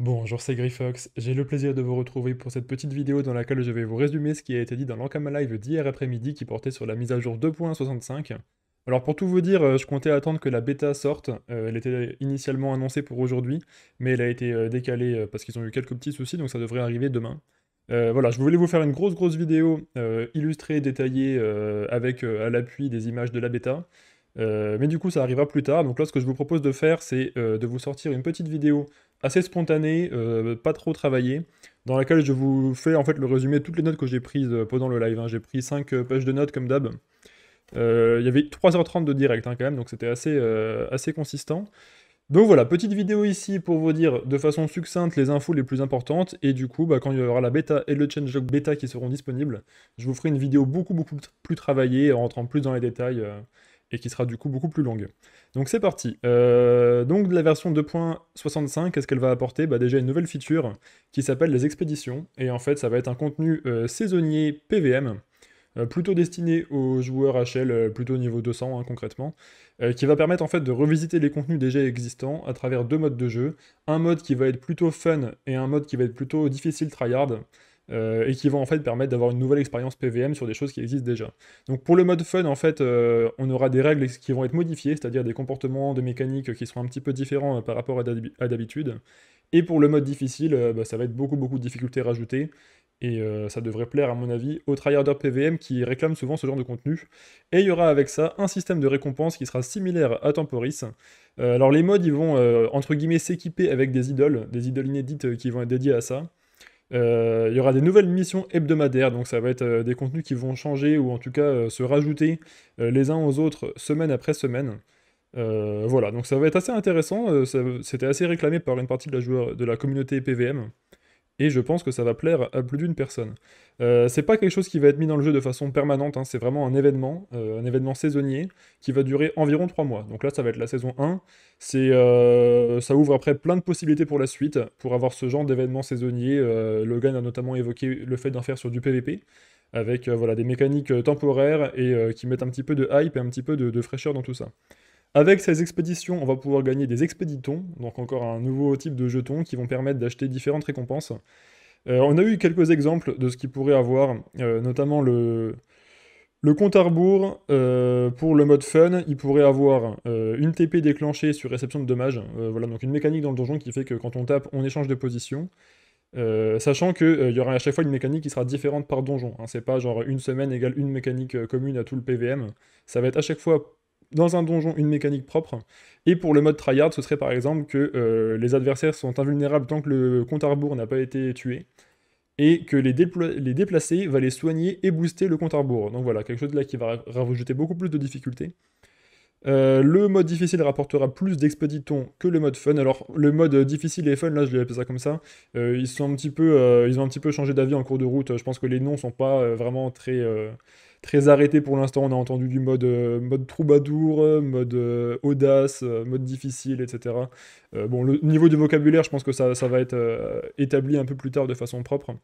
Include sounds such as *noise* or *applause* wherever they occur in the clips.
Bonjour, c'est Griffox. J'ai le plaisir de vous retrouver pour cette petite vidéo dans laquelle je vais vous résumer ce qui a été dit dans l'Ankama Live d'hier après-midi qui portait sur la mise à jour 2.65. Alors pour tout vous dire, euh, je comptais attendre que la bêta sorte. Euh, elle était initialement annoncée pour aujourd'hui, mais elle a été euh, décalée parce qu'ils ont eu quelques petits soucis, donc ça devrait arriver demain. voilà, je voulais vous faire une grosse grosse vidéo illustrée, détaillée, avec à l'appui des images de la bêta. mais du coup, ça arrivera plus tard. Donc là, ce que je vous propose de faire, c'est de vous sortir une petite vidéo assez spontané, euh, pas trop travaillé, dans laquelle je vous fais en fait le résumé de toutes les notes que j'ai prises euh, pendant le live. Hein. J'ai pris 5 euh, pages de notes comme d'hab. Il y avait 3h30 de direct hein, quand même, donc c'était assez, assez consistant. Donc voilà, petite vidéo ici pour vous dire de façon succincte les infos les plus importantes, et du coup, bah, quand il y aura la bêta et le changelog bêta qui seront disponibles, je vous ferai une vidéo beaucoup beaucoup plus travaillée, en rentrant plus dans les détails et qui sera du coup beaucoup plus longue. Donc c'est parti. Euh, donc la version 2.65, qu'est-ce qu'elle va apporter bah, Déjà une nouvelle feature qui s'appelle les expéditions, et en fait ça va être un contenu euh, saisonnier PVM, euh, plutôt destiné aux joueurs HL, plutôt niveau 200 hein, concrètement, qui va permettre en fait de revisiter les contenus déjà existants à travers deux modes de jeu, un mode qui va être plutôt fun et un mode qui va être plutôt difficile tryhard, euh, et qui vont en fait permettre d'avoir une nouvelle expérience PVM sur des choses qui existent déjà. Donc pour le mode fun, en fait, euh, on aura des règles qui vont être modifiées, c'est-à-dire des comportements de mécanique qui seront un petit peu différents euh, par rapport à d'habitude. Et pour le mode difficile, bah, ça va être beaucoup beaucoup de difficultés rajoutées. Et ça devrait plaire, à mon avis, aux tryharders PVM qui réclament souvent ce genre de contenu. Et il y aura avec ça un système de récompense qui sera similaire à Temporis. alors les modes ils vont, entre guillemets, s'équiper avec des idoles, des idoles inédites qui vont être dédiées à ça. Euh, il y aura des nouvelles missions hebdomadaires, donc ça va être euh, des contenus qui vont changer ou en tout cas euh, se rajouter les uns aux autres semaine après semaine. voilà, donc ça va être assez intéressant. C'était assez réclamé par une partie de la, de la communauté PVM et je pense que ça va plaire à plus d'une personne. Euh, c'est pas quelque chose qui va être mis dans le jeu de façon permanente, hein, c'est vraiment un événement, euh, un événement saisonnier qui va durer environ 3 mois. Donc là, ça va être la saison 1. Euh, ça ouvre après plein de possibilités pour la suite, pour avoir ce genre d'événement saisonnier. Logan a notamment évoqué le fait d'en faire sur du PvP, avec voilà, des mécaniques temporaires et qui mettent un petit peu de hype et un petit peu de fraîcheur dans tout ça. Avec ces expéditions, on va pouvoir gagner des expéditons, donc encore un nouveau type de jetons qui vont permettre d'acheter différentes récompenses. Euh, on a eu quelques exemples de ce qu'il pourrait avoir, euh, notamment le, le compte à rebours euh, pour le mode fun, il pourrait avoir une TP déclenchée sur réception de dommages. voilà, donc une mécanique dans le donjon qui fait que quand on tape, on échange de position. sachant qu'il y aura à chaque fois une mécanique qui sera différente par donjon. Hein. C'est pas genre une semaine égale une mécanique commune à tout le PVM. Ça va être à chaque fois dans un donjon une mécanique propre. Et pour le mode tryhard, ce serait par exemple que euh, les adversaires sont invulnérables tant que le compte à rebours n'a pas été tué. Et que les, les, déplacer va les soigner et booster le compte à rebours. Donc voilà, quelque chose de là qui va rajouter beaucoup plus de difficultés. Euh, le mode difficile rapportera plus d'expéditons que le mode fun. Alors le mode difficile et fun, là je vais appeler ça comme ça. Euh, ils sont un petit peu, ils ont un petit peu changé d'avis en cours de route. Je pense que les noms sont pas vraiment très très arrêté pour l'instant. On a entendu du mode, euh, mode troubadour, euh, mode euh, audace, mode difficile, etc. bon, le niveau du vocabulaire, je pense que ça, va être établi un peu plus tard de façon propre.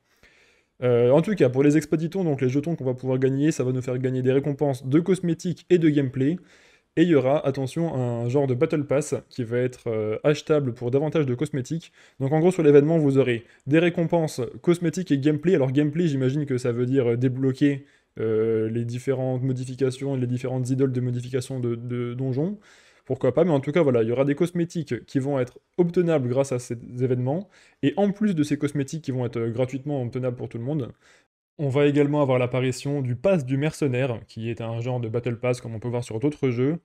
en tout cas, pour les expéditons, donc les jetons qu'on va pouvoir gagner, ça va nous faire gagner des récompenses de cosmétiques et de gameplay. Et il y aura, attention, un genre de Battle Pass qui va être achetable pour davantage de cosmétiques. Donc en gros, sur l'événement, vous aurez des récompenses cosmétiques et gameplay. Alors gameplay, j'imagine que ça veut dire débloquer euh, les différentes modifications et les différentes idoles de modification de, de, donjons. Pourquoi pas, mais en tout cas, voilà, il y aura des cosmétiques qui vont être obtenables grâce à ces événements, et en plus de ces cosmétiques qui vont être gratuitement obtenables pour tout le monde, on va également avoir l'apparition du pass du mercenaire, qui est un genre de battle pass comme on peut voir sur d'autres jeux,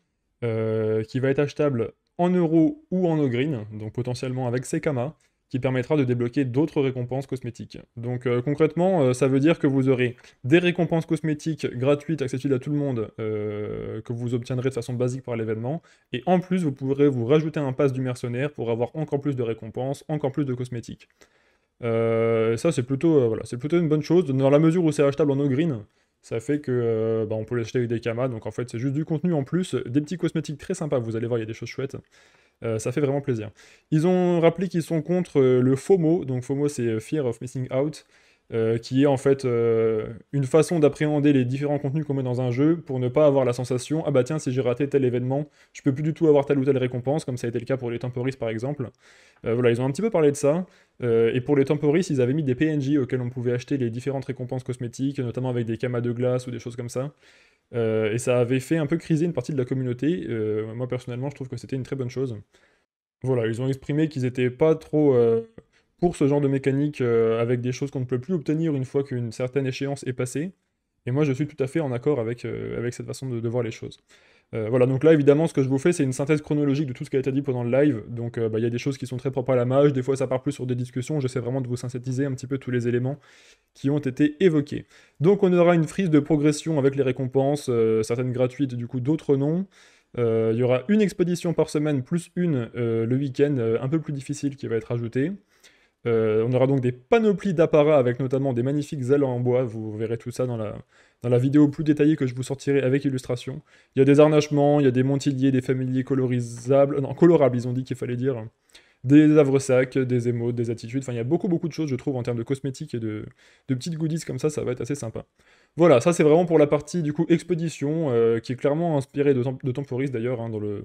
euh, qui va être achetable en euros ou en ogreen, donc potentiellement avec ses Sekama, qui permettra de débloquer d'autres récompenses cosmétiques. Donc euh, concrètement, euh, ça veut dire que vous aurez des récompenses cosmétiques gratuites, accessibles à tout le monde, euh, que vous obtiendrez de façon basique par l'événement, et en plus vous pourrez vous rajouter un pass du mercenaire pour avoir encore plus de récompenses, encore plus de cosmétiques. ça c'est plutôt, plutôt une bonne chose, dans la mesure où c'est achetable en no-green, ça fait que euh, bah, on peut l'acheter avec des kamas, donc en fait c'est juste du contenu en plus, des petits cosmétiques très sympas, vous allez voir, il y a des choses chouettes. Euh, ça fait vraiment plaisir. Ils ont rappelé qu'ils sont contre euh, le FOMO, donc FOMO c'est Fear of Missing Out, euh, qui est en fait euh, une façon d'appréhender les différents contenus qu'on met dans un jeu pour ne pas avoir la sensation ah bah tiens si j'ai raté tel événement je peux plus du tout avoir telle ou telle récompense comme ça a été le cas pour les temporis par exemple euh, voilà ils ont un petit peu parlé de ça et pour les temporis ils avaient mis des PNJ auxquels on pouvait acheter les différentes récompenses cosmétiques notamment avec des camas de glace ou des choses comme ça et ça avait fait un peu criser une partie de la communauté moi personnellement je trouve que c'était une très bonne chose voilà ils ont exprimé qu'ils étaient pas trop pour ce genre de mécanique euh, avec des choses qu'on ne peut plus obtenir une fois qu'une certaine échéance est passée. Et moi, je suis tout à fait en accord avec, euh, cette façon de, voir les choses. Euh, voilà, donc là, évidemment, ce que je vous fais, c'est une synthèse chronologique de tout ce qui a été dit pendant le live. Donc, bah, il y a des choses qui sont très propres à la mage, des fois, ça part plus sur des discussions. J'essaie vraiment de vous synthétiser un petit peu tous les éléments qui ont été évoqués. Donc, on aura une frise de progression avec les récompenses, certaines gratuites, du coup, d'autres non. Il y aura une expédition par semaine, plus une le week-end, un peu plus difficile, qui va être ajoutée. Euh, on aura donc des panoplies d'apparats avec notamment des magnifiques ailes en bois. Vous verrez tout ça dans la, dans la vidéo plus détaillée que je vous sortirai avec illustration. Il y a des harnachements, il y a des montiliers, des familiers colorisables, non, colorables, ils ont dit qu'il fallait dire. Des havresacs, des émotes, des attitudes. Enfin, il y a beaucoup, beaucoup de choses, je trouve, en termes de cosmétiques et de, de petites goodies comme ça, ça va être assez sympa. Voilà, ça c'est vraiment pour la partie du coup expédition, euh, qui est clairement inspirée de, Temporis d'ailleurs, hein, dans le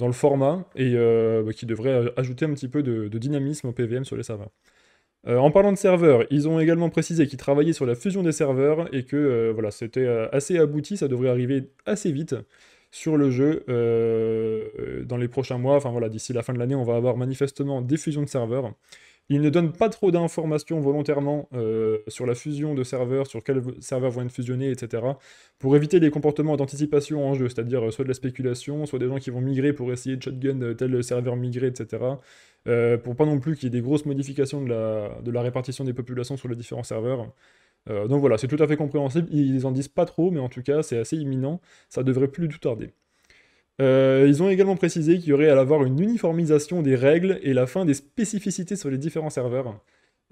dans le format et euh, bah, qui devrait euh, ajouter un petit peu de, dynamisme au PVM sur les serveurs. Euh, en parlant de serveurs, ils ont également précisé qu'ils travaillaient sur la fusion des serveurs et que voilà, c'était assez abouti, ça devrait arriver assez vite sur le jeu dans les prochains mois. Enfin voilà, d'ici la fin de l'année, on va avoir manifestement des fusions de serveurs. Ils ne donne pas trop d'informations volontairement euh, sur la fusion de serveurs, sur quels serveurs vont être fusionnés, etc. pour éviter les comportements d'anticipation en jeu, c'est-à-dire euh, soit de la spéculation, soit des gens qui vont migrer pour essayer de shotgun euh, tel serveur migré, etc. pour pas non plus qu'il y ait des grosses modifications de la, répartition des populations sur les différents serveurs. donc voilà, c'est tout à fait compréhensible. Ils en disent pas trop, mais en tout cas, c'est assez imminent. Ça devrait plus du tout tarder. Euh, ils ont également précisé qu'il y aurait à l'avoir une uniformisation des règles et la fin des spécificités sur les différents serveurs.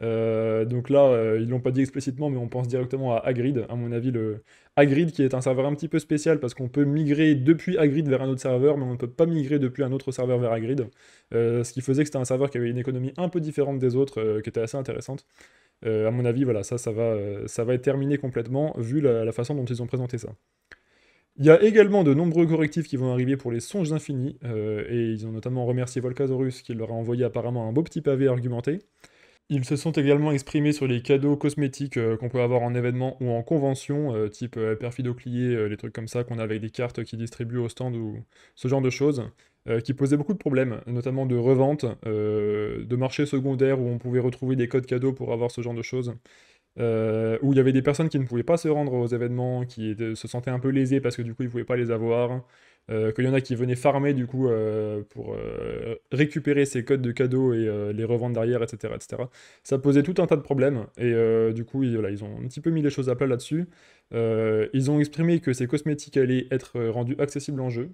Euh, donc là, ils euh, ils l'ont pas dit explicitement, mais on pense directement à Agrid, à mon avis, le Agrid qui est un serveur un petit peu spécial parce qu'on peut migrer depuis Agrid vers un autre serveur, mais on ne peut pas migrer depuis un autre serveur vers Agrid. ce qui faisait que c'était un serveur qui avait une économie un peu différente des autres, qui était assez intéressante. à mon avis, voilà, ça, ça va, ça va être terminé complètement vu la façon dont ils ont présenté ça. Il y a également de nombreux correctifs qui vont arriver pour les songes infinis, euh, et ils ont notamment remercié Volcasaurus qui leur a envoyé apparemment un beau petit pavé argumenté. Ils se sont également exprimés sur les cadeaux cosmétiques euh, qu'on peut avoir en événement ou en convention, euh, type perfidoclier, les trucs comme ça qu'on a avec des cartes qui distribuent au stand ou ce genre de choses, qui posaient beaucoup de problèmes, notamment de revente, de marché secondaire où on pouvait retrouver des codes cadeaux pour avoir ce genre de choses. Euh, où il y avait des personnes qui ne pouvaient pas se rendre aux événements, qui se sentaient un peu lésées parce que du coup ils ne pouvaient pas les avoir, euh, qu'il y en a qui venaient farmer du coup euh, pour récupérer ces codes de cadeaux et les revendre derrière, etc., etc. Ça posait tout un tas de problèmes et du coup ils, ils ont un petit peu mis les choses à plat là-dessus. ils ont exprimé que ces cosmétiques allaient être rendus accessibles en jeu,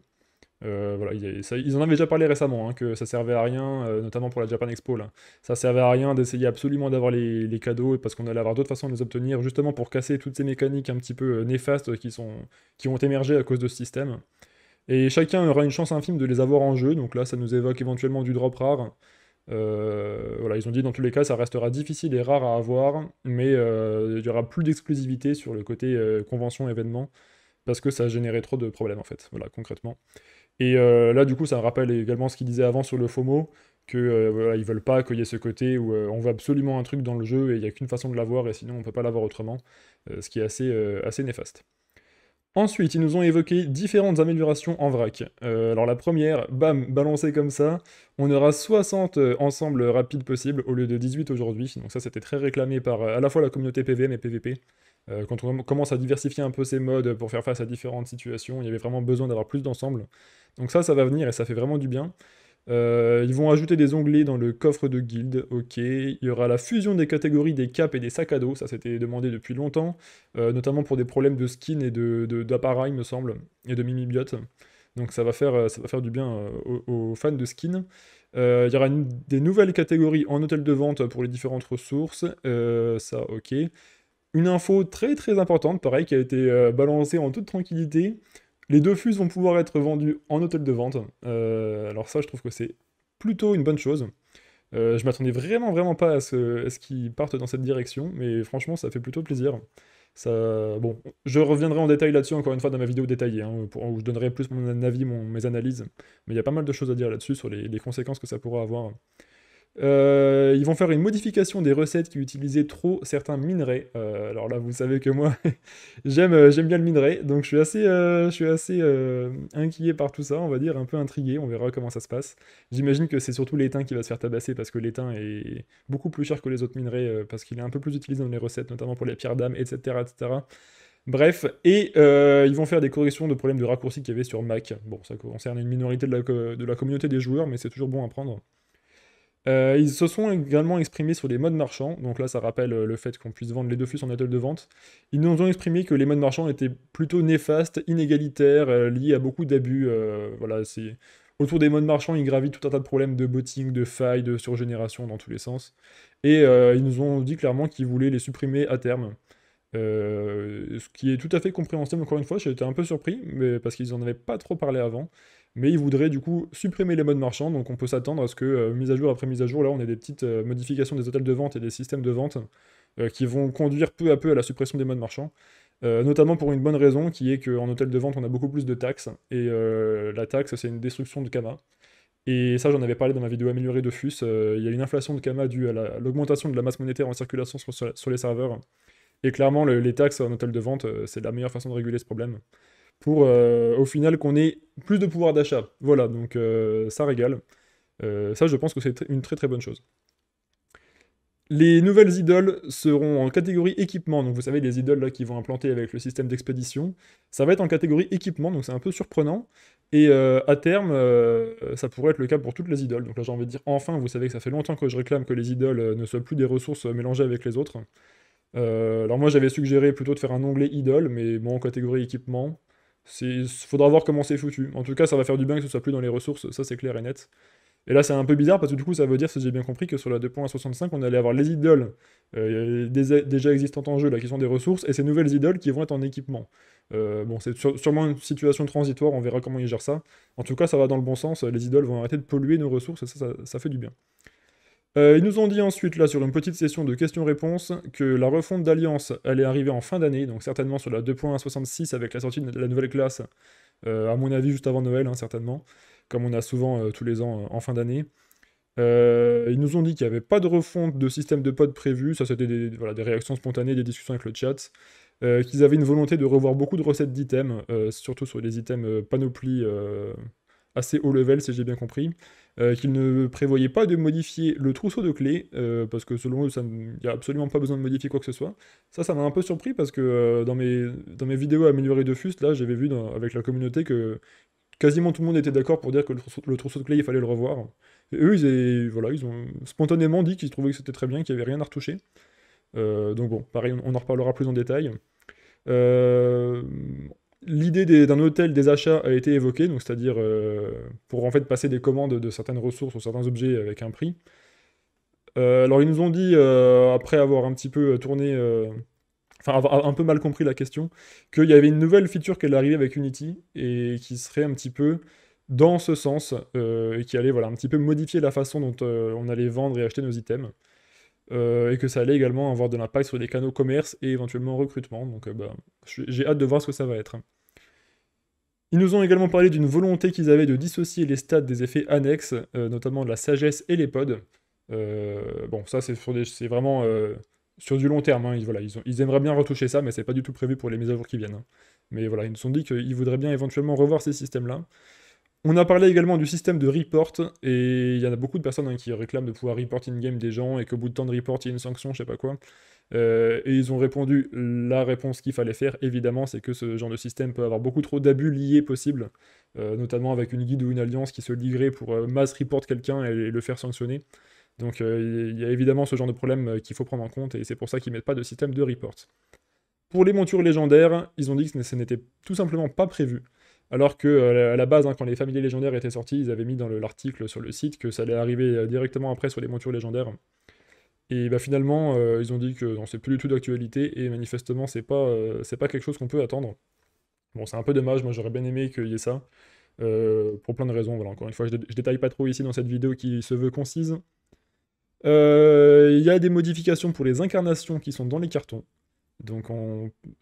euh, ils, en avaient déjà parlé récemment, hein, que ça servait à rien, euh, notamment pour la Japan Expo. Là. Ça servait à rien d'essayer absolument d'avoir les, cadeaux, parce qu'on allait avoir d'autres façons de les obtenir, justement pour casser toutes ces mécaniques un petit peu euh, néfastes qui, qui ont émergé à cause de ce système. Et chacun aura une chance infime de les avoir en jeu, donc là ça nous évoque éventuellement du drop rare. ils ont dit dans tous les cas ça restera difficile et rare à avoir, mais il n'y aura plus d'exclusivité sur le côté convention-événement, parce que ça a généré trop de problèmes en fait, voilà, concrètement. Et euh, là, du coup, ça rappelle également ce qu'ils disait avant sur le FOMO, que euh, veulent pas qu'il y ait ce côté où euh, on veut absolument un truc dans le jeu et il n'y a qu'une façon de l'avoir et sinon on peut pas l'avoir autrement, euh, ce qui est assez, assez néfaste. Ensuite, ils nous ont évoqué différentes améliorations en vrac. alors la première, bam, balancée comme ça, on aura 60 ensembles rapides possibles au lieu de 18 aujourd'hui. Donc ça, c'était très réclamé par à la fois la communauté PVM et PVP. Euh, quand on commence à diversifier un peu ses modes pour faire face à différentes situations, il y avait vraiment besoin d'avoir plus d'ensemble. Donc ça, ça va venir et ça fait vraiment du bien. Euh, ils vont ajouter des onglets dans le coffre de guild, ok. Il y aura la fusion des catégories des caps et des sacs à dos, ça s'était demandé depuis longtemps, euh, notamment pour des problèmes de skins et d'appareils, de, me semble, et de mimibiote. Donc ça va faire, ça va faire du bien aux, fans de skins. il y aura des nouvelles catégories en hôtel de vente pour les différentes ressources, ça ok. Une info très très importante, pareil, qui a été euh, balancée en toute tranquillité. Les deux fuses vont pouvoir être vendus en hôtel de vente. Euh, alors ça, je trouve que c'est plutôt une bonne chose. Euh, je m'attendais vraiment vraiment pas à ce, qu'ils partent dans cette direction, mais franchement, ça fait plutôt plaisir. Ça, bon, je reviendrai en détail là-dessus encore une fois dans ma vidéo détaillée, hein, où je donnerai plus mon avis, mon, mes analyses. Mais il y a pas mal de choses à dire là-dessus sur les, les conséquences que ça pourra avoir euh, ils vont faire une modification des recettes qui utilisaient trop certains minerais. Euh, alors là, vous savez que moi, *laughs* j'aime, euh, j'aime bien le minerai, donc je suis assez, je suis assez inquiet par tout ça, on va dire, un peu intrigué, on verra comment ça se passe. J'imagine que c'est surtout l'étain qui va se faire tabasser parce que l'étain est beaucoup plus cher que les autres minerais, parce qu'il est un peu plus utilisé dans les recettes, notamment pour les pierres d'âme, etc. etc. Bref, et ils vont faire des corrections de problèmes de raccourcis qu'il y avait sur Mac. Bon, ça concerne une minorité de la communauté des joueurs, mais c'est toujours bon à prendre. Euh, ils se sont également exprimés sur les modes marchands, donc là ça rappelle euh, le fait qu'on puisse vendre les Dofus en atelier de vente. Ils nous ont exprimé que les modes marchands étaient plutôt néfastes, inégalitaires, euh, liés à beaucoup d'abus. voilà, c'est autour des modes marchands, ils gravitent tout un tas de problèmes de botting, de failles, de surgénération dans tous les sens. Et ils nous ont dit clairement qu'ils voulaient les supprimer à terme. ce qui est tout à fait compréhensible encore une fois, j'ai été un peu surpris, mais parce qu'ils n'en avaient pas trop parlé avant mais ils voudraient du coup supprimer les modes marchands, donc on peut s'attendre à ce que euh, mise à jour après mise à jour, là on a des petites euh, modifications des hôtels de vente et des systèmes de vente euh, qui vont conduire peu à peu à la suppression des modes marchands, notamment pour une bonne raison qui est qu'en hôtel de vente on a beaucoup plus de taxes, et la taxe c'est une destruction de Kama. Et ça j'en avais parlé dans ma vidéo améliorée de FUS, il y a une inflation de Kama due à l'augmentation de la masse monétaire en circulation sur, les serveurs, et clairement les taxes en hôtel de vente c'est la meilleure façon de réguler ce problème pour euh, au final qu'on ait plus de pouvoir d'achat. Voilà, donc euh, ça régale. Euh, ça, je pense que c'est une très très bonne chose. Les nouvelles idoles seront en catégorie équipement, donc vous savez les idoles là qui vont implanter avec le système d'expédition, ça va être en catégorie équipement, donc c'est un peu surprenant, et à terme ça pourrait être le cas pour toutes les idoles, donc là j'ai envie de dire enfin, vous savez que ça fait longtemps que je réclame que les idoles ne soient plus des ressources mélangées avec les autres, alors moi j'avais suggéré plutôt de faire un onglet idole, mais bon, en catégorie équipement, il faudra voir comment c'est foutu. En tout cas, ça va faire du bien que ce soit plus dans les ressources, ça c'est clair et net. Et là, c'est un peu bizarre parce que du coup, ça veut dire, si j'ai bien compris, que sur la 2.65, on allait avoir les idoles euh, déjà existantes en jeu, là, qui sont des ressources, et ces nouvelles idoles qui vont être en équipement. Euh, bon, c'est sûrement une situation transitoire, on verra comment ils gèrent ça. En tout cas, ça va dans le bon sens, les idoles vont arrêter de polluer nos ressources, et ça, ça fait du bien. Euh, ils nous ont dit ensuite, là, sur une petite session de questions-réponses, que la refonte d'Alliance, elle est arrivée en fin d'année, donc certainement sur la 2.166 avec la sortie de la nouvelle classe, euh, à mon avis juste avant Noël, hein, certainement, comme on a souvent euh, tous les ans en fin d'année. ils nous ont dit qu'il n'y avait pas de refonte de système de pod prévu, ça c'était des, des réactions spontanées, des discussions avec le chat, qu'ils avaient une volonté de revoir beaucoup de recettes d'items, surtout sur les items panoplie assez haut level, si j'ai bien compris, euh, qu'ils ne prévoyaient pas de modifier le trousseau de clés, euh, parce que selon eux, il n'y a absolument pas besoin de modifier quoi que ce soit. Ça, ça m'a un peu surpris, parce que euh, dans, mes, dans mes vidéos améliorées de Fust, là, j'avais vu avec la communauté que quasiment tout le monde était d'accord pour dire que le trousseau, de clés, il fallait le revoir. Et eux, ils, voilà, ils ont spontanément dit qu'ils trouvaient que c'était très bien, qu'il n'y avait rien à retoucher. donc bon, pareil, on, en reparlera plus en détail. Euh, L'idée d'un hôtel des achats a été évoquée, c'est-à-dire euh, pour en fait passer des commandes de certaines ressources ou certains objets avec un prix. Euh, alors ils nous ont dit, euh, après avoir un petit peu tourné, enfin un peu mal compris la question, qu'il y avait une nouvelle feature qui allait arriver avec Unity et qui serait un petit peu dans ce sens et qui allait voilà, un petit peu modifier la façon dont on allait vendre et acheter nos items. et que ça allait également avoir de l'impact sur les canaux commerce et éventuellement recrutement. Donc bah, j'ai hâte de voir ce que ça va être. Ils nous ont également parlé d'une volonté qu'ils avaient de dissocier les stats des effets annexes, euh, notamment de la sagesse et les pods. Euh, bon, ça, c'est, vraiment euh, sur du long terme. Hein. ils, voilà, ils, aimeraient bien retoucher ça, mais c'est pas du tout prévu pour les mises à jour qui viennent. Hein. Mais voilà, ils nous ont dit qu'ils voudraient bien éventuellement revoir ces systèmes-là. On a parlé également du système de report, et il y en a beaucoup de personnes hein, qui réclament de pouvoir report in-game des gens, et qu'au bout de temps de report, il y a une sanction, je sais pas quoi. Euh, et ils ont répondu la réponse qu'il fallait faire, évidemment, c'est que ce genre de système peut avoir beaucoup trop d'abus liés possibles, euh, notamment avec une guide ou une alliance qui se liguerait pour euh, mass report quelqu'un et, le faire sanctionner. Donc il y a évidemment ce genre de problème qu'il faut prendre en compte, et c'est pour ça qu'ils mettent pas de système de report. Pour les montures légendaires, ils ont dit que ce n'était tout simplement pas prévu. Alors que euh, à la base, hein, quand les familiers légendaires étaient sortis, ils avaient mis dans l'article sur le site que ça allait arriver euh, directement après sur les montures légendaires. Et bah finalement, euh, ils ont dit que c'est plus du tout d'actualité et manifestement, c'est pas, pas quelque chose qu'on peut attendre. Bon, c'est un peu dommage, moi j'aurais bien aimé qu'il y ait ça, pour plein de raisons. Voilà, encore une fois, je, je, détaille pas trop ici dans cette vidéo qui se veut concise. Il y a des modifications pour les incarnations qui sont dans les cartons. Donc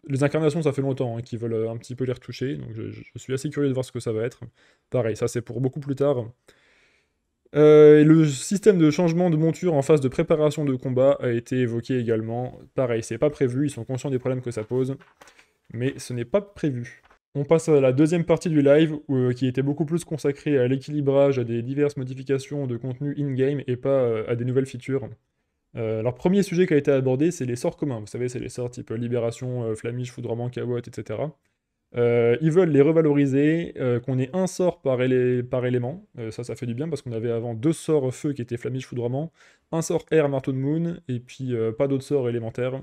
les incarnations, ça fait longtemps hein, qu'ils veulent euh, un petit peu les retoucher, donc je, suis assez curieux de voir ce que ça va être. Pareil, ça c'est pour beaucoup plus tard. Euh, le système de changement de monture en phase de préparation de combat a été évoqué également. Pareil, c'est pas prévu, ils sont conscients des problèmes que ça pose, mais ce n'est pas prévu. On passe à la deuxième partie du live, euh, qui était beaucoup plus consacrée à l'équilibrage, à des diverses modifications de contenu in-game et pas à des nouvelles features. Euh, alors, premier sujet qui a été abordé, c'est les sorts communs. Vous savez, c'est les sorts type Libération, euh, Flamiche, Foudrement, Cabotte, etc. Euh, ils veulent les revaloriser, qu'on ait un sort par, élément. ça, ça fait du bien parce qu'on avait avant deux sorts feu qui étaient Flamiche, Foudrement, un sort air, Marteau de Moon, et puis pas d'autres sorts élémentaires.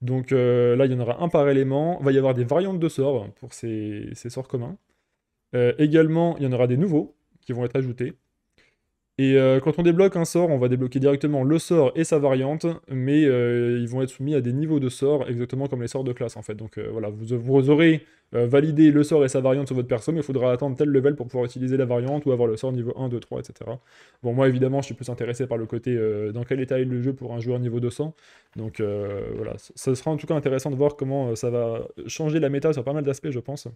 donc là, il y en aura un par élément. Il va y avoir des variantes de sorts pour ces sorts communs. également, il y en aura des nouveaux qui vont être ajoutés. Et euh, quand on débloque un sort, on va débloquer directement le sort et sa variante, mais euh, ils vont être soumis à des niveaux de sorts exactement comme les sorts de classe en fait. Donc euh, voilà, vous, aurez validé le sort et sa variante sur votre perso, mais il faudra attendre tel level pour pouvoir utiliser la variante ou avoir le sort niveau 1, 2, 3, etc. Bon, moi évidemment, je suis plus intéressé par le côté dans quel état est le jeu pour un joueur niveau 200. Donc voilà, ça sera en tout cas intéressant de voir comment ça va changer la méta sur pas mal d'aspects, je pense.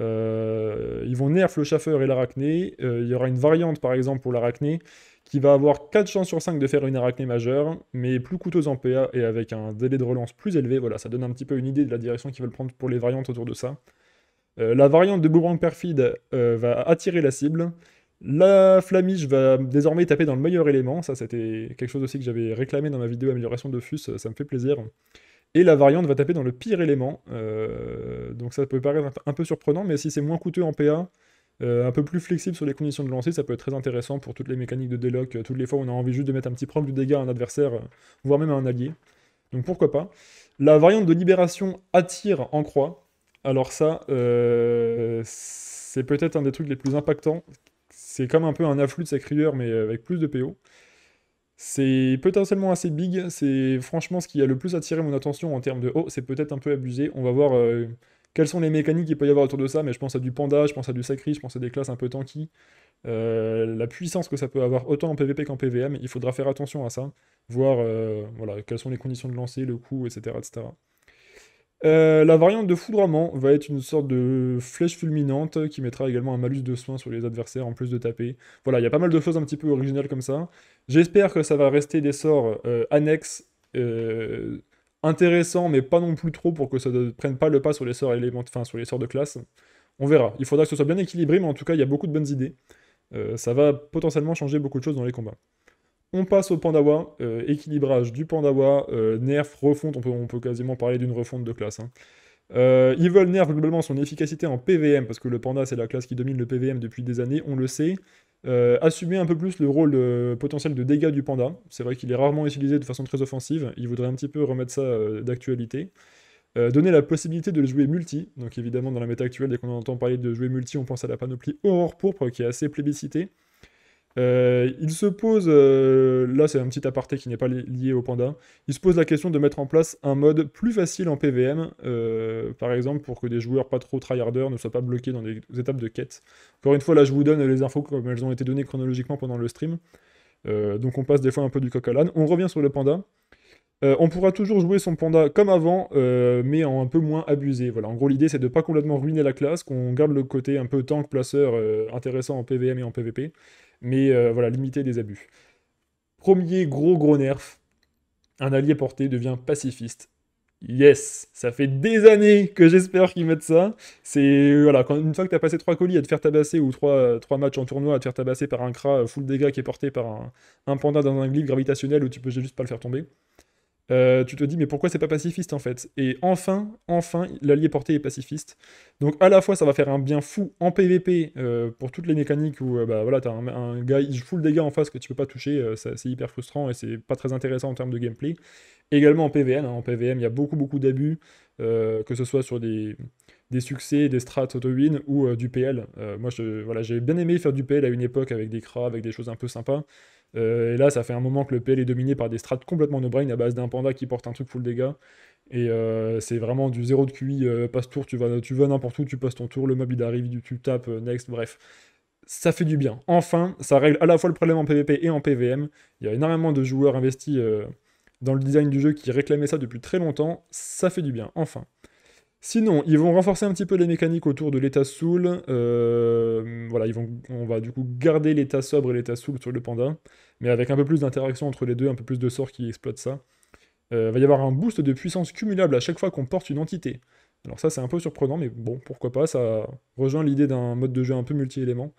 Euh, ils vont nerf le chauffeur et l'arachné. Euh, il y aura une variante, par exemple, pour l'arachné, qui va avoir 4 chances sur 5 de faire une arachné majeure, mais plus coûteuse en PA et avec un délai de relance plus élevé. Voilà, ça donne un petit peu une idée de la direction qu'ils veulent prendre pour les variantes autour de ça. Euh, la variante de Boomerang Perfide va attirer la cible. La Flamiche va désormais taper dans le meilleur élément. Ça, c'était quelque chose aussi que j'avais réclamé dans ma vidéo amélioration de FUS. Ça me fait plaisir. Et la variante va taper dans le pire élément. Euh, donc ça peut paraître un peu surprenant, mais si c'est moins coûteux en PA, euh, un peu plus flexible sur les conditions de lancer, ça peut être très intéressant pour toutes les mécaniques de déloc, toutes les fois où on a envie juste de mettre un petit proc de dégâts à un adversaire, voire même à un allié. Donc pourquoi pas. La variante de libération attire en croix. Alors ça, euh, c'est peut-être un des trucs les plus impactants. C'est comme un peu un afflux de sacrieur, mais avec plus de PO. C'est potentiellement assez big. C'est franchement ce qui a le plus attiré mon attention en termes de oh, c'est peut-être un peu abusé. On va voir euh, quelles sont les mécaniques qu'il peut y avoir autour de ça. Mais je pense à du panda, je pense à du sacré, je pense à des classes un peu tanky. Euh, la puissance que ça peut avoir autant en PvP qu'en PvM, il faudra faire attention à ça. Voir euh, voilà, quelles sont les conditions de lancer, le coût, etc. etc. Euh, la variante de foudroiement va être une sorte de flèche fulminante qui mettra également un malus de soin sur les adversaires en plus de taper. Voilà, il y a pas mal de choses un petit peu originales comme ça. J'espère que ça va rester des sorts euh, annexes, euh, intéressants, mais pas non plus trop pour que ça ne prenne pas le pas sur les sorts, élément... enfin, sur les sorts de classe. On verra. Il faudra que ce soit bien équilibré, mais en tout cas, il y a beaucoup de bonnes idées. ça va potentiellement changer beaucoup de choses dans les combats. On passe au Pandawa, euh, équilibrage du Pandawa, euh, nerf, refonte, on peut, on peut quasiment parler d'une refonte de classe. Hein. Euh, ils veulent nerf globalement son efficacité en PVM, parce que le Panda c'est la classe qui domine le PVM depuis des années, on le sait. assumer un peu plus le rôle potentiel de dégâts du Panda, c'est vrai qu'il est rarement utilisé de façon très offensive, il voudrait un petit peu remettre ça d'actualité. donner la possibilité de le jouer multi, donc évidemment dans la méta actuelle, dès qu'on entend parler de jouer multi, on pense à la panoplie Aurore Pourpre qui est assez plébiscitée. Euh, il se pose, euh, là c'est un petit aparté qui n'est pas lié au panda, il se pose la question de mettre en place un mode plus facile en PVM, euh, par exemple pour que des joueurs pas trop tryharders ne soient pas bloqués dans des étapes de quête. Encore une fois, là je vous donne les infos comme elles ont été données chronologiquement pendant le stream, donc on passe des fois un peu du coq à l'âne. On revient sur le panda. on pourra toujours jouer son panda comme avant, mais en un peu moins abusé. Voilà, en gros l'idée c'est de pas complètement ruiner la classe, qu'on garde le côté un peu tank placeur intéressant en PVM et en PVP, mais euh, voilà, limiter les abus. Premier gros gros nerf, un allié porté devient pacifiste. Yes, ça fait des années que j'espère qu'ils mettent ça. C'est euh, voilà, quand, une fois que t'as passé trois colis à te faire tabasser ou trois, trois matchs en tournoi à te faire tabasser par un cra full dégâts qui est porté par un, panda dans un glyphe gravitationnel où tu peux juste pas le faire tomber. Euh, tu te dis mais pourquoi c'est pas pacifiste en fait Et enfin, enfin, l'allié porté est pacifiste. Donc à la fois ça va faire un bien fou en PVP euh, pour toutes les mécaniques où euh, bah voilà t'as un, un, gars il fout le dégât en face que tu peux pas toucher, c'est hyper frustrant et c'est pas très intéressant en termes de gameplay. Également en PVM, hein. en PVM il y a beaucoup beaucoup d'abus, que ce soit sur des des succès, des strats auto-win ou du PL. moi, je, voilà, j'ai bien aimé faire du PL à une époque avec des cras, avec des choses un peu sympas. Euh, et là, ça fait un moment que le PL est dominé par des strats complètement no brain à base d'un panda qui porte un truc full dégâts. Et euh, c'est vraiment du zéro de QI, euh, passe-tour, tu vas, tu vas n'importe où, tu passes ton tour, le mob il arrive, tu tapes, next, bref. Ça fait du bien. Enfin, ça règle à la fois le problème en PvP et en PvM. Il y a énormément de joueurs investis dans le design du jeu qui réclamaient ça depuis très longtemps. Ça fait du bien, enfin. Sinon, ils vont renforcer un petit peu les mécaniques autour de l'état soul. Euh, voilà, ils vont, on va du coup garder l'état sobre et l'état soul sur le panda, mais avec un peu plus d'interaction entre les deux, un peu plus de sorts qui exploitent ça. Il euh, va y avoir un boost de puissance cumulable à chaque fois qu'on porte une entité. Alors ça c'est un peu surprenant, mais bon, pourquoi pas, ça rejoint l'idée d'un mode de jeu un peu multi-élément.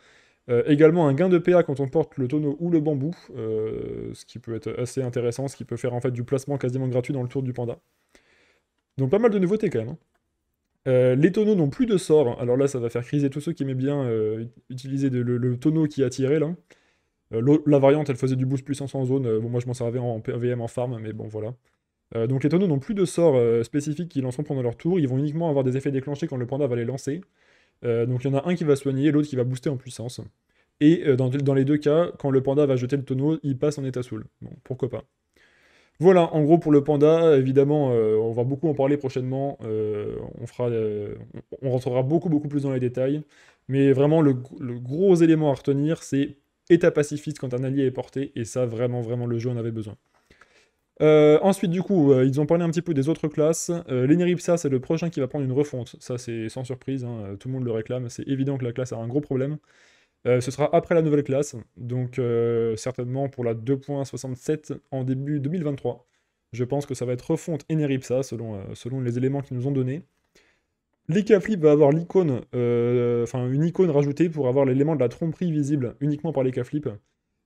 Euh, également un gain de PA quand on porte le tonneau ou le bambou, ce qui peut être assez intéressant, ce qui peut faire en fait du placement quasiment gratuit dans le tour du panda. Donc pas mal de nouveautés quand même. Hein. Euh, les tonneaux n'ont plus de sort. Alors là, ça va faire criser tous ceux qui aimaient bien euh, utiliser le, tonneau qui a tiré là. Euh, la variante, elle faisait du boost puissance en zone. moi, je m'en servais en, PVM en farm, mais bon, voilà. donc les tonneaux n'ont plus de sorts spécifiques qu'ils lanceront pendant leur tour. Ils vont uniquement avoir des effets déclenchés quand le panda va les lancer. donc il y en a un qui va soigner, l'autre qui va booster en puissance. Et dans, dans, les deux cas, quand le panda va jeter le tonneau, il passe en état saoul. Bon, pourquoi pas. Voilà, en gros pour le panda, évidemment, euh, on va beaucoup en parler prochainement. Euh, on, fera, euh, on rentrera beaucoup, beaucoup plus dans les détails. Mais vraiment, le, gros élément à retenir, c'est état pacifiste quand un allié est porté. Et ça, vraiment, vraiment, le jeu en avait besoin. ensuite, du coup, ils ont parlé un petit peu des autres classes. L'Eneripsa, c'est le prochain qui va prendre une refonte. Ça, c'est sans surprise, hein. tout le monde le réclame. C'est évident que la classe a un gros problème. Euh, ce sera après la nouvelle classe, donc euh, certainement pour la 2.67 en début 2023. Je pense que ça va être refonte Eneripsa selon, euh, selon les éléments qu'ils nous ont donnés. L'Ekaflip va avoir l'icône, enfin une icône rajoutée pour avoir l'élément de la tromperie visible uniquement par l'Ekaflip,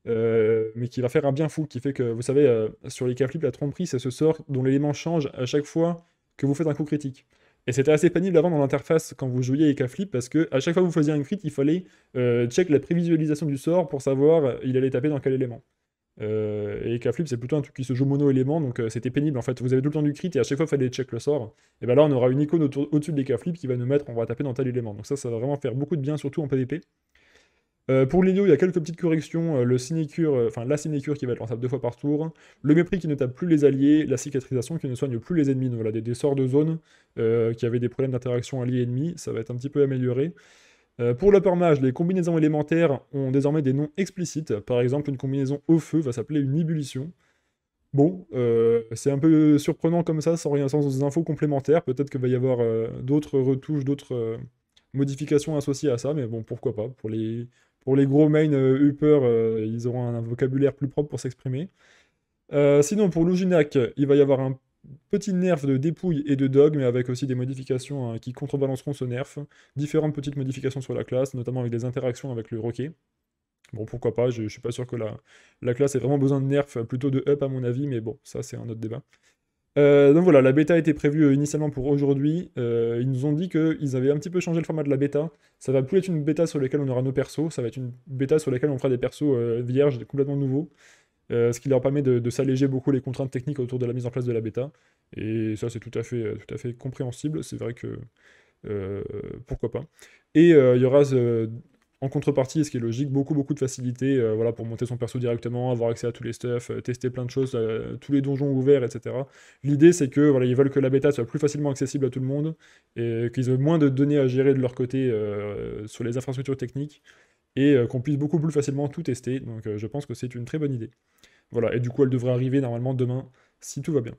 mais qui va faire un bien fou, qui fait que, vous savez, sur l'Ekaflip, la tromperie, c'est ce sort dont l'élément change à chaque fois que vous faites un coup critique. Et c'était assez pénible avant dans l'interface quand vous jouiez avec parce que à chaque fois que vous faisiez un crit, il fallait euh, check la prévisualisation du sort pour savoir euh, il allait taper dans quel élément. Euh, et Ekaflip, c'est plutôt un truc qui se joue mono-élément, donc c'était pénible en fait. Vous avez tout le temps du crit et à chaque fois il fallait check le sort. Et bien là, on aura une icône au-dessus de qui va nous mettre on va taper dans tel élément. Donc ça, ça va vraiment faire beaucoup de bien, surtout en PvP. Euh, pour l'INO, il y a quelques petites corrections. Euh, le sinécure, euh, enfin la sinécure qui va être lançable deux fois par tour, le mépris qui ne tape plus les alliés, la cicatrisation qui ne soigne plus les ennemis. Donc voilà, des, sorts de zone qui avaient des problèmes d'interaction alliés-ennemis, ça va être un petit peu amélioré. pour le mage, les combinaisons élémentaires ont désormais des noms explicites. Par exemple, une combinaison au feu va s'appeler une ébullition. Bon, c'est un peu surprenant comme ça, sans rien, sans infos complémentaires. Peut-être qu'il va y avoir d'autres retouches, d'autres modifications associées à ça, mais bon, pourquoi pas. Pour les, pour les gros main upper, euh, euh, ils auront un vocabulaire plus propre pour s'exprimer. Euh, sinon, pour Luginac, il va y avoir un petit nerf de dépouille et de dog, mais avec aussi des modifications hein, qui contrebalanceront ce nerf. Différentes petites modifications sur la classe, notamment avec des interactions avec le roquet. Bon, pourquoi pas, je, ne suis pas sûr que la, la classe ait vraiment besoin de nerf, plutôt de up à mon avis, mais bon, ça c'est un autre débat. Euh, donc voilà, la bêta était prévue euh, initialement pour aujourd'hui. Euh, ils nous ont dit qu'ils avaient un petit peu changé le format de la bêta. Ça va plus être une bêta sur laquelle on aura nos persos, ça va être une bêta sur laquelle on fera des persos vierges complètement nouveaux. ce qui leur permet de, s'alléger beaucoup les contraintes techniques autour de la mise en place de la bêta. Et ça, c'est tout, à fait, tout à fait compréhensible. C'est vrai que pourquoi pas. Et il y aura en contrepartie, ce qui est logique, beaucoup beaucoup de facilité euh, voilà, pour monter son perso directement, avoir accès à tous les stuffs, euh, tester plein de choses, euh, tous les donjons ouverts, etc. L'idée c'est que voilà, ils veulent que la bêta soit plus facilement accessible à tout le monde et qu'ils aient moins de données à gérer de leur côté sur les infrastructures techniques et qu'on puisse beaucoup plus facilement tout tester. Donc je pense que c'est une très bonne idée. Voilà, et du coup elle devrait arriver normalement demain si tout va bien.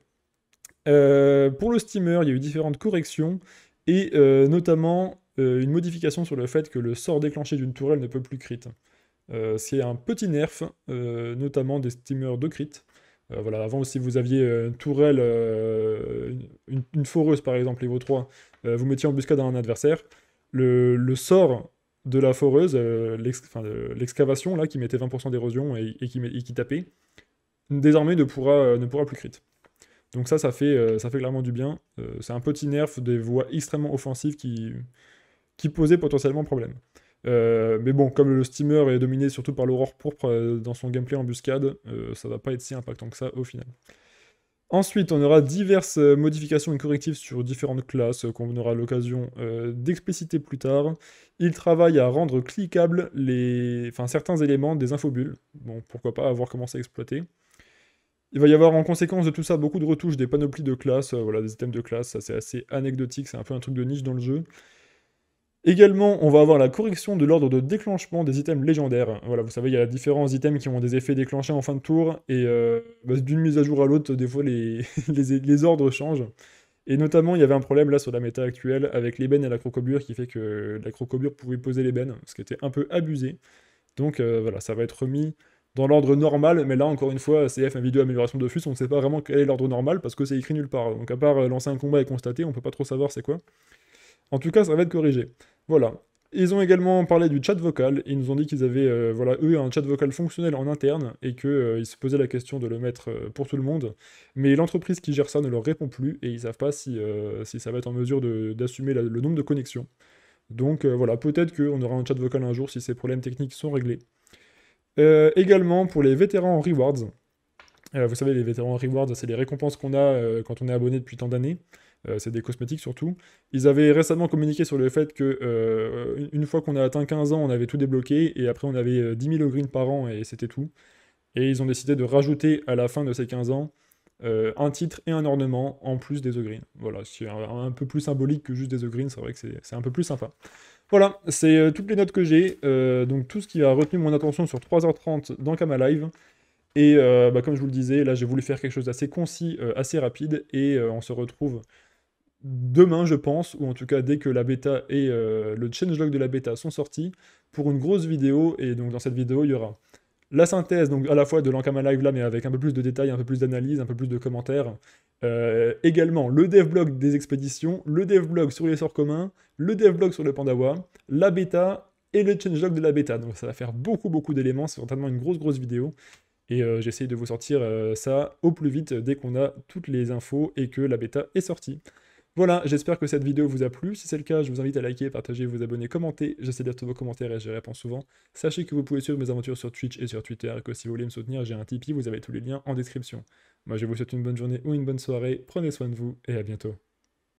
pour le steamer, il y a eu différentes corrections et notamment euh, une modification sur le fait que le sort déclenché d'une tourelle ne peut plus crit. Euh, c'est un petit nerf, euh, notamment des steamers de crit. voilà, avant si vous aviez une tourelle, une, foreuse par exemple, niveau 3, vous mettiez embuscade à un adversaire. Le, sort de la foreuse, l'excavation là, qui mettait 20% d'érosion et, qui, tapait, désormais ne pourra, ne pourra plus crit. Donc ça, ça fait, ça fait clairement du bien. c'est un petit nerf des voies extrêmement offensives qui, qui posait potentiellement problème. Euh, mais bon, comme le steamer est dominé surtout par l'aurore pourpre euh, dans son gameplay embuscade, euh, ça va pas être si impactant que ça au final. Ensuite, on aura diverses modifications et correctives sur différentes classes qu'on aura l'occasion d'expliciter plus tard. Il travaille à rendre cliquables les... Enfin, certains éléments des infobules. Bon, pourquoi pas avoir commencé à exploiter. Il va y avoir en conséquence de tout ça beaucoup de retouches des panoplies de classes, voilà, des items de classe, ça c'est assez anecdotique, c'est un peu un truc de niche dans le jeu. Également, on va avoir la correction de l'ordre de déclenchement des items légendaires. Voilà, vous savez, il y a différents items qui ont des effets déclenchés en fin de tour, et euh, bah, d'une mise à jour à l'autre, des fois, *laughs* les, ordres changent. Et notamment, il y avait un problème là sur la méta actuelle avec l'ébène et la crocobure, qui fait que la crocobure pouvait poser l'ébène, ce qui était un peu abusé. Donc euh, voilà, ça va être remis dans l'ordre normal, mais là encore une fois, CF, un vidéo amélioration de Fus, on ne sait pas vraiment quel est l'ordre normal parce que c'est écrit nulle part. Donc à part euh, lancer un combat et constater, on peut pas trop savoir c'est quoi. En tout cas, ça va être corrigé. Voilà. Ils ont également parlé du chat vocal. Ils nous ont dit qu'ils avaient, euh, voilà, eux, un chat vocal fonctionnel en interne et qu'ils euh, se posaient la question de le mettre euh, pour tout le monde. Mais l'entreprise qui gère ça ne leur répond plus et ils savent pas si, si ça va être en mesure d'assumer le nombre de connexions. Donc voilà, peut-être qu'on aura un chat vocal un jour si ces problèmes techniques sont réglés. également, pour les vétérans en rewards, vous savez, les vétérans en rewards, c'est les récompenses qu'on a quand on est abonné depuis tant d'années. Euh, c'est des cosmétiques surtout. Ils avaient récemment communiqué sur le fait que euh, une fois qu'on a atteint 15 ans, on avait tout débloqué, et après on avait 10 000 eugrines par an, et c'était tout. Et ils ont décidé de rajouter à la fin de ces 15 ans euh, un titre et un ornement en plus des eugrines. Voilà, c'est un, peu plus symbolique que juste des eugrines, c'est vrai que c'est un peu plus sympa. Voilà, c'est toutes les notes que j'ai, donc tout ce qui a retenu mon attention sur 3h30 dans Kama Live. Et bah, comme je vous le disais, là j'ai voulu faire quelque chose d'assez concis, assez rapide, et on se retrouve demain, je pense, ou en tout cas dès que la bêta et le euh, le changelog de la bêta sont sortis, pour une grosse vidéo. Et donc dans cette vidéo, il y aura la synthèse, donc à la fois de l'Ankama Live là, mais avec un peu plus de détails, un peu plus d'analyse, un peu plus de commentaires. Euh, également le dev blog des expéditions, le dev blog sur les sorts communs, le dev blog sur le pandawa, la bêta et le changelog de la bêta. Donc ça va faire beaucoup beaucoup d'éléments, c'est certainement une grosse grosse vidéo. Et euh, j'essaye de vous sortir ça au plus vite dès qu'on a toutes les infos et que la bêta est sortie. Voilà, j'espère que cette vidéo vous a plu. Si c'est le cas, je vous invite à liker, partager, vous abonner, commenter. J'essaie de tous vos commentaires et j'y réponds souvent. Sachez que vous pouvez suivre mes aventures sur Twitch et sur Twitter et que si vous voulez me soutenir, j'ai un Tipeee, vous avez tous les liens en description. Moi, je vous souhaite une bonne journée ou une bonne soirée. Prenez soin de vous et à bientôt.